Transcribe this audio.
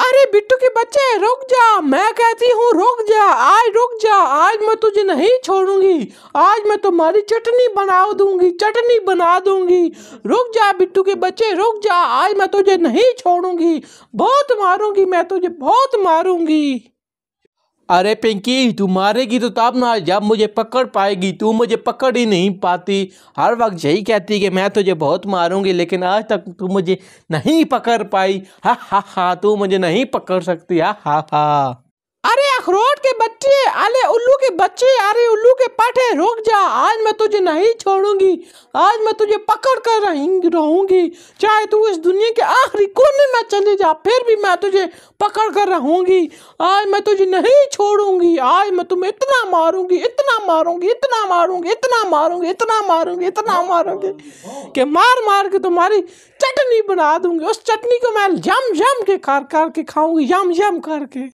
अरे बिट्टू के बच्चे रुक जा मैं कहती हूँ रुक जा आज रुक जा आज मैं तुझे नहीं छोड़ूंगी आज मैं तुम्हारी चटनी बना दूंगी चटनी बना दूंगी रुक जा बिट्टू के बच्चे रुक जा आज मैं तुझे नहीं छोड़ूंगी बहुत मारूंगी मैं तुझे बहुत मारूंगी अरे पिंकी तू मारेगी तो तब ना जब मुझे पकड़ पाएगी तू मुझे पकड़ ही नहीं पाती हर वक्त यही कहती कि मैं तुझे बहुत मारूंगी लेकिन आज तक तू मुझे नहीं पकड़ पाई हा हा हा तू मुझे नहीं पकड़ सकती हा हा हा अरे अखरोट के बच्चे अरे उल्लू के बच्चे अरे उल्लू के पटे रुक जा आज मैं तुझे नहीं छोड़ूंगी आज मैं तुझे पकड़ कर रहूंगी चाहे तू इस दुनिया के आखिरी को ना चले जा फिर भी मैं तुझे पकड़ कर रहूंगी आज मैं तुझे नहीं छोड़ूंगी आज मैं तुम्हें इतना मारूंगी इतना मारूंगी इतना मारूंगी इतना मारूंगी इतना मारूंगी इतना मारूंगी कि मार मार के तुम्हारी चटनी बना दूंगी उस चटनी को मैं जम जम के कर करके खाऊंगी जम जम करके